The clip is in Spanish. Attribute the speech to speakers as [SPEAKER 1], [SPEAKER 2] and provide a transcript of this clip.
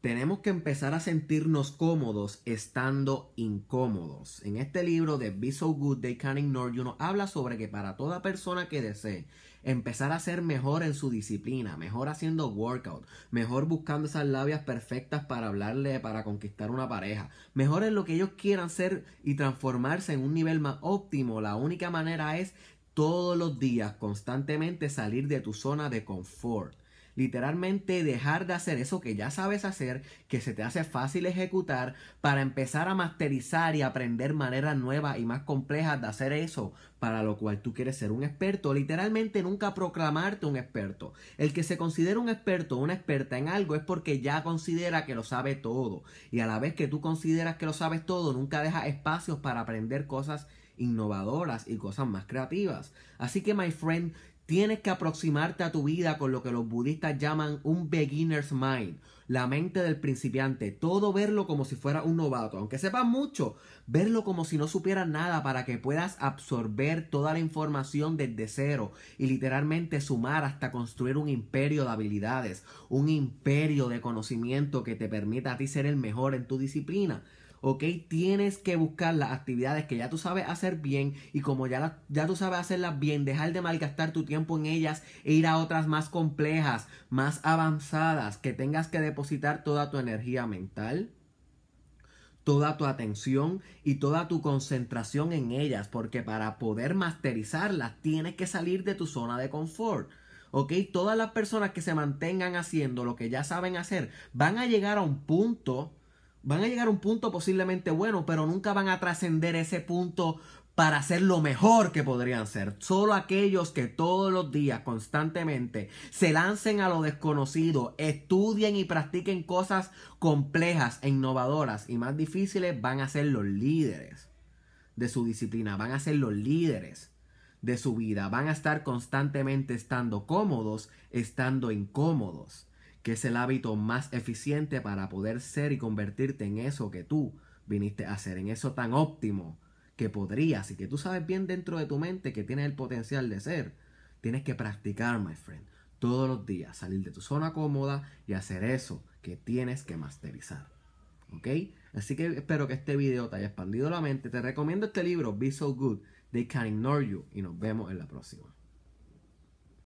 [SPEAKER 1] tenemos que empezar a sentirnos cómodos estando incómodos. En este libro de Be So Good They Can't Ignore You uno habla sobre que para toda persona que desee empezar a ser mejor en su disciplina, mejor haciendo workout, mejor buscando esas labias perfectas para hablarle, para conquistar una pareja, mejor en lo que ellos quieran ser y transformarse en un nivel más óptimo, la única manera es todos los días constantemente salir de tu zona de confort Literalmente dejar de hacer eso que ya sabes hacer, que se te hace fácil ejecutar, para empezar a masterizar y aprender maneras nuevas y más complejas de hacer eso, para lo cual tú quieres ser un experto. Literalmente nunca proclamarte un experto. El que se considera un experto o una experta en algo es porque ya considera que lo sabe todo. Y a la vez que tú consideras que lo sabes todo, nunca deja espacios para aprender cosas innovadoras y cosas más creativas. Así que, my friend, Tienes que aproximarte a tu vida con lo que los budistas llaman un beginner's mind, la mente del principiante. Todo verlo como si fuera un novato, aunque sepas mucho, verlo como si no supieras nada para que puedas absorber toda la información desde cero y literalmente sumar hasta construir un imperio de habilidades, un imperio de conocimiento que te permita a ti ser el mejor en tu disciplina. ¿ok? Tienes que buscar las actividades que ya tú sabes hacer bien y como ya, ya tú sabes hacerlas bien, dejar de malgastar tu tiempo en ellas e ir a otras más complejas, más avanzadas, que tengas que depositar toda tu energía mental toda tu atención y toda tu concentración en ellas, porque para poder masterizarlas tienes que salir de tu zona de confort. ¿ok? Todas las personas que se mantengan haciendo lo que ya saben hacer van a llegar a un punto Van a llegar a un punto posiblemente bueno, pero nunca van a trascender ese punto para ser lo mejor que podrían ser. Solo aquellos que todos los días constantemente se lancen a lo desconocido, estudien y practiquen cosas complejas e innovadoras y más difíciles van a ser los líderes de su disciplina, van a ser los líderes de su vida, van a estar constantemente estando cómodos, estando incómodos que es el hábito más eficiente para poder ser y convertirte en eso que tú viniste a ser, en eso tan óptimo que podrías y que tú sabes bien dentro de tu mente que tienes el potencial de ser. Tienes que practicar, my friend, todos los días, salir de tu zona cómoda y hacer eso que tienes que masterizar. ¿Ok? Así que espero que este video te haya expandido la mente. Te recomiendo este libro, Be So Good, They Can Ignore You, y nos vemos en la próxima.